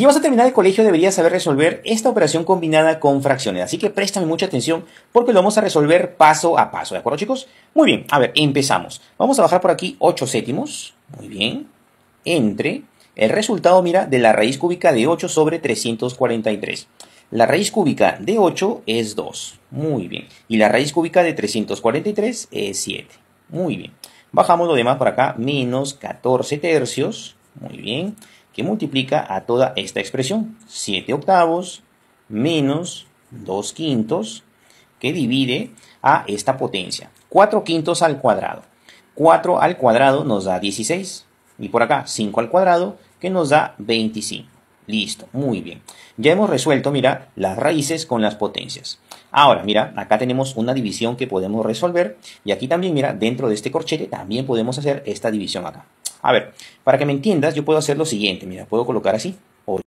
Si vas a terminar el colegio deberías saber resolver esta operación combinada con fracciones, así que préstame mucha atención porque lo vamos a resolver paso a paso, ¿de acuerdo chicos? Muy bien, a ver, empezamos. Vamos a bajar por aquí 8 séptimos, muy bien, entre el resultado, mira, de la raíz cúbica de 8 sobre 343. La raíz cúbica de 8 es 2, muy bien, y la raíz cúbica de 343 es 7, muy bien. Bajamos lo demás por acá, menos 14 tercios, muy bien, que multiplica a toda esta expresión. 7 octavos menos 2 quintos que divide a esta potencia. 4 quintos al cuadrado. 4 al cuadrado nos da 16. Y por acá 5 al cuadrado que nos da 25. Listo, muy bien. Ya hemos resuelto, mira, las raíces con las potencias. Ahora, mira, acá tenemos una división que podemos resolver. Y aquí también, mira, dentro de este corchete también podemos hacer esta división acá. A ver, para que me entiendas, yo puedo hacer lo siguiente, mira, puedo colocar así.